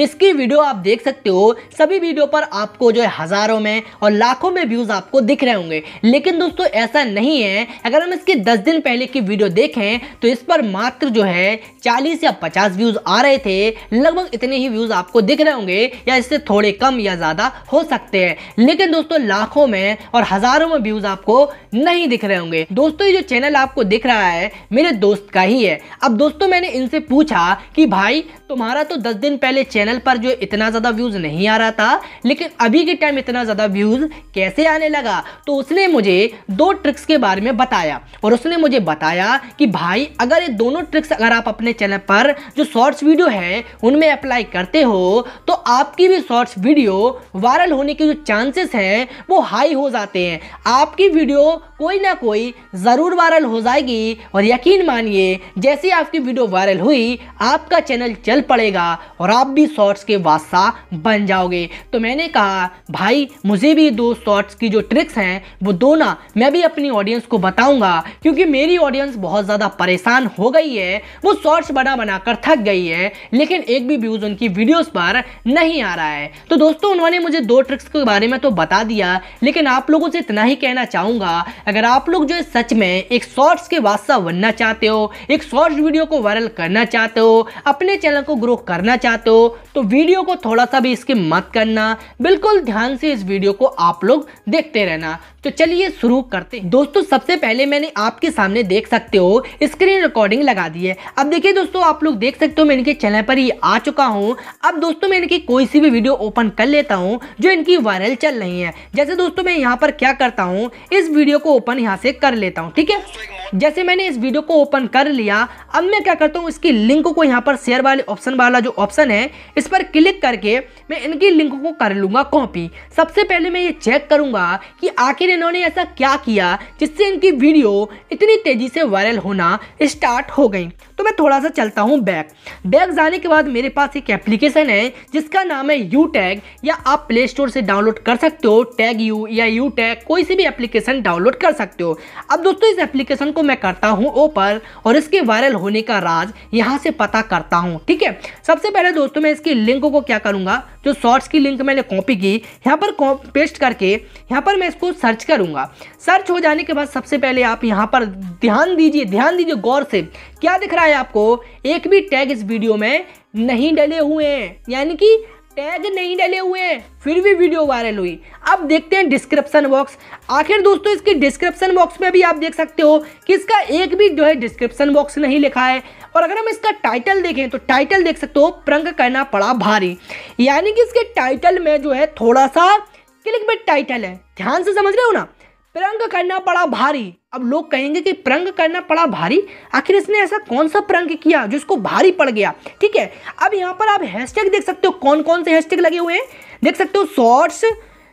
इसकी वीडियो आप देख सकते हो सभी वीडियो पर आपको जो है हज़ारों में और लाखों में व्यूज़ आपको दिख रहे होंगे लेकिन दोस्तों ऐसा नहीं है अगर हम इसके दस दिन पहले की वीडियो देखें तो इस पर मात्र जो है चालीस या पचास व्यूज़ आ रहे थे लगभग इतने ही व्यूज़ आपको दिख रहे होंगे या इससे थोड़े कम या ज़्यादा हो सकते हैं लेकिन दोस्तों लाखों में और हज़ारों में व्यूज़ आपको नहीं दिख रहे होंगे दोस्तों ये जो चैनल आपको दिख रहा है मेरे दोस्त का ही है अब दोस्तों मैंने इनसे पूछा कि भाई तुम्हारा तो दस दिन पहले चैनल पर जो इतना ज़्यादा व्यूज़ नहीं आ रहा था लेकिन अभी के टाइम इतना ज़्यादा व्यूज़ कैसे आने लगा तो उसने मुझे दो ट्रिक्स के बारे में बताया और उसने मुझे बताया कि भाई अगर ये दोनों ट्रिक्स अगर आप अपने चैनल पर जो शॉर्ट्स वीडियो है उनमें अप्लाई करते हो तो आपकी भी शॉर्ट्स वीडियो वायरल होने के जो चांसेस हैं वो हाई हो जाते हैं आपकी वीडियो कोई ना कोई ज़रूर वायरल हो जाएगी और यकीन मानिए जैसे आपकी वीडियो वायरल हुई आपका चैनल चल चल पड़ेगा और आप भी शॉर्ट्स के बादशाह बन जाओगे तो मैंने कहा भाई मुझे भी दो शॉर्ट्स की जो ट्रिक्स हैं वो दो ना मैं भी अपनी ऑडियंस को बताऊंगा क्योंकि मेरी ऑडियंस बहुत ज़्यादा परेशान हो गई है वो शॉर्ट्स बना बनाकर थक गई है लेकिन एक भी व्यूज़ उनकी वीडियोज़ पर नहीं आ रहा है तो दोस्तों उन्होंने मुझे दो ट्रिक्स के बारे में तो बता दिया लेकिन आप लोगों से इतना ही कहना चाहूँगा अगर आप लोग जो है सच में एक शॉर्ट्स के बादशाह बनना चाहते हो एक शॉर्ट्स वीडियो को वायरल करना चाहते हो अपने चैनल को ग्रो करना चाहते हो तो वीडियो को थोड़ा सा भी इसके मत करना बिल्कुल ध्यान से इस वीडियो को आप लोग देखते रहना तो चलिए शुरू करते हैं दोस्तों सबसे पहले मैंने आपके सामने देख सकते हो स्क्रीन रिकॉर्डिंग लगा दी है अब देखिए दोस्तों आप लोग देख सकते हो मैं इनके चैनल पर ही आ चुका हूँ अब दोस्तों मैं इनकी कोई सी भी वीडियो ओपन कर लेता हूँ जो इनकी वायरल चल रही है जैसे दोस्तों मैं यहाँ पर क्या करता हूँ इस वीडियो को ओपन यहाँ से कर लेता हूँ ठीक है जैसे मैंने इस वीडियो को ओपन कर लिया अब मैं क्या करता हूँ इसकी लिंक को यहाँ पर शेयर वाले ऑप्शन वाला जो ऑप्शन है इस पर क्लिक करके मैं इनकी लिंक को कर लूँगा कॉपी सबसे पहले मैं ये चेक करूँगा कि आखिर इन्होंने ऐसा क्या किया जिससे इनकी वीडियो इतनी तेज़ी से वायरल होना स्टार्ट हो गई तो मैं थोड़ा सा चलता हूँ बैक बैक जाने के बाद मेरे पास एक एप्लीकेशन है जिसका नाम है यू टैग या आप प्ले स्टोर से डाउनलोड कर सकते हो टैग यू या यू टैग कोई सी भी एप्लीकेशन डाउनलोड कर सकते हो अब दोस्तों इस एप्लीकेशन को मैं करता हूँ ओपन और इसके वायरल होने का राज यहाँ से पता करता हूँ ठीक है सबसे पहले दोस्तों मैं इसकी लिंक को क्या करूँगा जो शॉर्ट्स की लिंक मैंने कॉपी की यहाँ पर पेस्ट करके यहाँ पर मैं इसको सर्च करूँगा सर्च हो जाने के बाद सबसे पहले आप यहाँ पर ध्यान दीजिए ध्यान दीजिए गौर से क्या दिख रहा है आपको एक भी टैग इस वीडियो में नहीं डले हुए हैं यानी कि टैग नहीं डले हुए हैं फिर भी वीडियो वायरल हुई अब देखते हैं डिस्क्रिप्शन बॉक्स आखिर दोस्तों इसके डिस्क्रिप्शन बॉक्स में भी आप देख सकते हो कि इसका एक भी जो है डिस्क्रिप्शन बॉक्स नहीं लिखा है और अगर हम इसका टाइटल देखें तो टाइटल देख सकते हो प्रंग करना पड़ा भारी यानी कि इसके टाइटल में जो है थोड़ा सा क्लिक बेट टाइटल है ध्यान से समझ रहे हो ना प्रंग करना पड़ा भारी अब लोग कहेंगे कि प्रंग करना पड़ा भारी आखिर इसने ऐसा कौन सा प्रंग किया जो इसको भारी पड़ गया ठीक है अब यहाँ पर आप हैशटैग देख सकते हो कौन कौन से हैशटैग लगे हुए हैं देख सकते हो शॉर्ट्स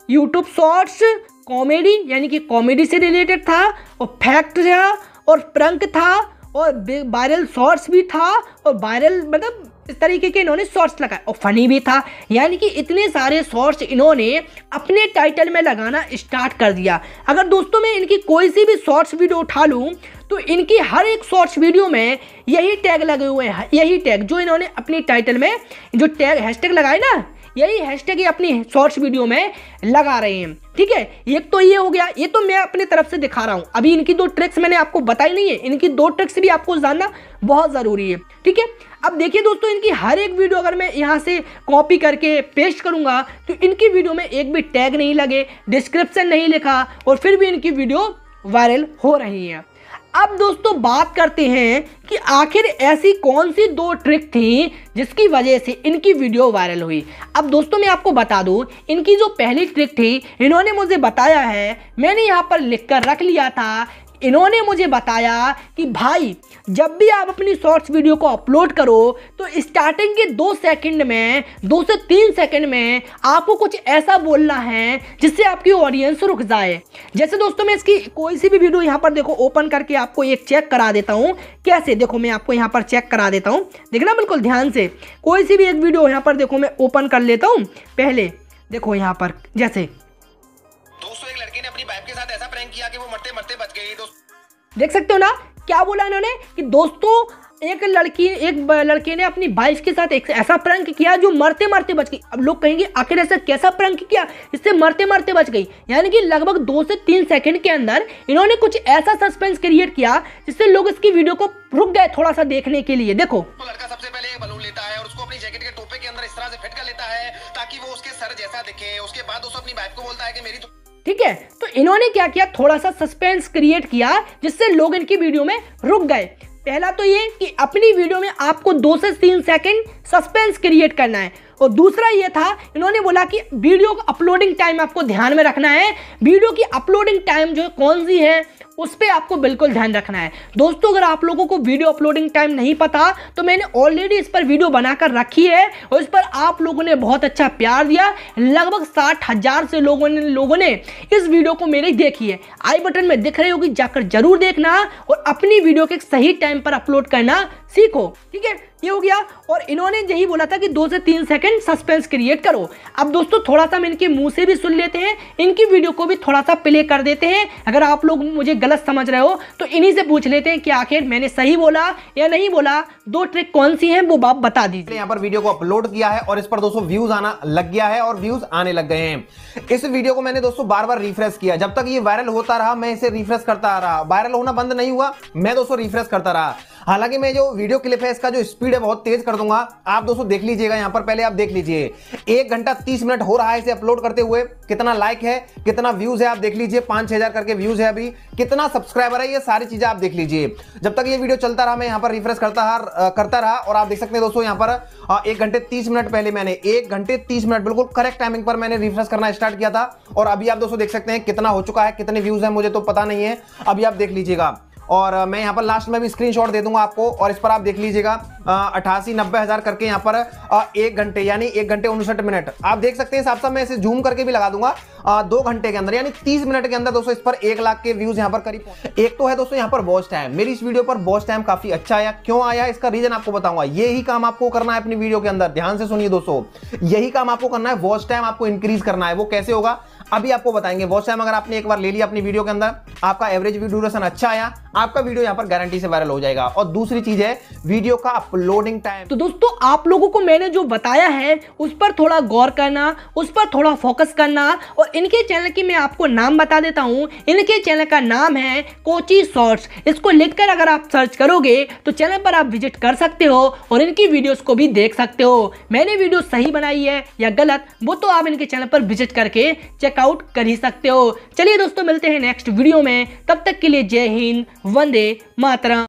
यूट्यूब शॉर्ट्स कॉमेडी यानी कि कॉमेडी से रिलेटेड था और फैक्ट था और प्रंक था और वायरल शॉर्ट्स भी था और वायरल मतलब इस तरीके के इन्होंने सोर्स लगाए और फनी भी था यानी कि इतने सारे सोर्स इन्होंने अपने टाइटल में लगाना स्टार्ट कर दिया अगर दोस्तों मैं इनकी कोई सी भी शॉर्ट्स वीडियो उठा लूँ तो इनकी हर एक शॉर्ट्स वीडियो में यही टैग लगे हुए हैं यही टैग जो इन्होंने अपनी टाइटल में जो टैग हैशटैग लगाए ना यही हैशटैग ये अपनी शॉर्ट्स वीडियो में लगा रहे हैं ठीक है एक तो ये हो गया ये तो मैं अपनी तरफ से दिखा रहा हूँ अभी इनकी दो ट्रिक्स मैंने आपको बताई नहीं है इनकी दो ट्रिक्स भी आपको जानना बहुत ज़रूरी है ठीक है अब देखिए दोस्तों इनकी हर एक वीडियो अगर मैं यहाँ से कॉपी करके पेस्ट करूँगा तो इनकी वीडियो में एक भी टैग नहीं लगे डिस्क्रिप्शन नहीं लिखा और फिर भी इनकी वीडियो वायरल हो रही है अब दोस्तों बात करते हैं कि आखिर ऐसी कौन सी दो ट्रिक थी जिसकी वजह से इनकी वीडियो वायरल हुई अब दोस्तों मैं आपको बता दूं इनकी जो पहली ट्रिक थी इन्होंने मुझे बताया है मैंने यहाँ पर लिख कर रख लिया था इन्होंने मुझे बताया कि भाई जब भी आप अपनी शॉर्ट्स वीडियो को अपलोड करो तो स्टार्टिंग के दो सेकंड में दो से तीन सेकंड में आपको कुछ ऐसा बोलना है जिससे आपकी ऑडियंस रुक जाए जैसे दोस्तों मैं इसकी कोई सी भी वीडियो यहाँ पर देखो ओपन करके आपको एक चेक करा देता हूँ कैसे देखो मैं आपको यहाँ पर चेक करा देता हूँ देखना बिल्कुल ध्यान से कोई सी भी एक वीडियो यहाँ पर देखो मैं ओपन कर लेता हूँ पहले देखो यहाँ पर जैसे दोस्तों एक लड़की देख सकते हो ना क्या बोला इन्होंने कि दोस्तों एक लड़की एक लड़के ने अपनी वाइफ के साथ एक ऐसा प्रंक किया जो मरते मरते बच गई अब लोग कहेंगे आखिर ऐसा कैसा प्रंक किया इससे मरते मरते बच गई यानी कि लगभग दो से तीन सेकंड के अंदर इन्होंने कुछ ऐसा सस्पेंस क्रिएट किया जिससे लोग इसकी वीडियो को रुक गए थोड़ा सा देखने के लिए देखो लड़का सबसे पहले एक बलून लेता है और उसको अपनी जैकेट के टोपे के अंदर इस तरह से फिट कर लेता है ताकि वो उसके सर जैसा दिखे उसके बाद उसको अपनी वाइफ को बोलता है कि मेरी तो ठीक है तो इन्होंने क्या किया थोड़ा सा सस्पेंस क्रिएट किया जिससे लोग इनकी वीडियो में रुक गए पहला तो ये कि अपनी वीडियो में आपको दो से तीन सेकंड सस्पेंस क्रिएट करना है और दूसरा ये था इन्होंने बोला कि वीडियो का अपलोडिंग टाइम आपको ध्यान में रखना है वीडियो की अपलोडिंग टाइम जो है कौन सी है उस पर आपको बिल्कुल ध्यान रखना है दोस्तों अगर आप लोगों को वीडियो अपलोडिंग टाइम नहीं पता तो मैंने ऑलरेडी इस पर वीडियो बनाकर रखी है और इस पर आप लोगों ने बहुत अच्छा प्यार दिया लगभग साठ हज़ार से लोगों ने लोगों ने इस वीडियो को मेरी देखी है आई बटन में दिख रही होगी जाकर जरूर देखना और अपनी वीडियो के सही टाइम पर अपलोड करना सीखो ठीक है ये हो गया और इन्होंने यही बोला था कि दो से तीन सेकंड सेकंड सस्पेंस क्रिएट करो अब दोस्तों थोड़ा सा हम इनके मुंह से भी सुन लेते हैं इनकी वीडियो को भी थोड़ा सा प्ले कर देते हैं अगर आप लोग मुझे गलत समझ रहे हो तो इन्हीं से पूछ लेते हैं कि आखिर मैंने सही बोला या नहीं बोला दो ट्रिक कौन सी है वो आप बता दीजिए यहाँ पर वीडियो को अपलोड किया है और इस पर दोस्तों व्यूज आना लग गया है और व्यूज आने लग गए हैं इस वीडियो को मैंने दोस्तों बार बार रिफ्रेश किया जब तक ये वायरल होता रहा मैं इसे रिफ्रेश करता रहा वायरल होना बंद नहीं हुआ मैं दोस्तों रिफ्रेश करता रहा हालांकि मैं जो वीडियो क्लिप है इसका जो स्पीड है बहुत तेज कर दूंगा आप दोस्तों देख लीजिएगा यहाँ पर पहले आप आप देख लीजिए एक घंटा तीस मिनट हो रहा है इसे अपलोड करते हुए कितना लाइक है कितना व्यूज है आप देख लीजिए पांच छह हजार करके व्यूज है अभी कितना सब्सक्राइबर है ये सारी चीजें आप देख लीजिए जब तक ये वीडियो चलता रहा मैं यहाँ पर रिफ्रेश करता रहा करता रहा और आप देख सकते हैं दोस्तों यहाँ पर एक घंटे तीस मिनट पहले मैंने एक घंटे तीस मिनट बिल्कुल करेक्ट टाइमिंग पर मैंने रिफ्रेश करना स्टार्ट किया था और अभी आप दोस्तों देख सकते हैं कितना हो चुका है कितने व्यूज है मुझे तो पता नहीं है अभी आप देख लीजिएगा और मैं यहाँ पर लास्ट में भी स्क्रीनशॉट दे दूंगा आपको और इस पर आप देख लीजिएगा अठासी नब्बे हज़ार करके यहाँ पर एक घंटे यानी एक घंटे उनसठ मिनट आप देख सकते हैं हिसाब से मैं इसे जूम करके भी लगा दूंगा आ, दो घंटे के अंदर यानी तीस मिनट के अंदर दोस्तों इस पर एक लाख के व्यूज़ यहाँ पर करीब एक तो है दोस्तों यहाँ पर वॉच टाइम मेरी इस वीडियो पर वॉच टाइम काफ़ी अच्छा आया क्यों आया इसका रीज़न आपको बताऊंगा यही काम आपको करना है अपनी वीडियो के अंदर ध्यान से सुनिए दोस्तों यही काम आपको करना है वॉच टाइम आपको इंक्रीज करना है वो कैसे होगा अभी आपको बताएंगे वॉच टाइम अगर आपने एक बार ले लिया अपनी वीडियो के अंदर आपका एवरेज व्यू ड्यूरेशन अच्छा आया आपका वीडियो यहाँ पर गारंटी से वायरल हो जाएगा और दूसरी चीज है वीडियो का अपलोडिंग टाइम तो दोस्तों आप लोगों को मैंने जो बताया है उस पर थोड़ा गौर करना उस पर थोड़ा फोकस करना और इनके चैनल की मैं आपको नाम बता देता हूँ इनके चैनल का नाम है कोची शॉर्ट्स इसको लिखकर अगर आप सर्च करोगे तो चैनल पर आप विजिट कर सकते हो और इनकी वीडियोस को भी देख सकते हो मैंने वीडियो सही बनाई है या गलत वो तो आप इनके चैनल पर विजिट करके चेकआउट कर ही सकते हो चलिए दोस्तों मिलते हैं नेक्स्ट वीडियो में तब तक के लिए जय हिंद வந்தே மாத்திரம்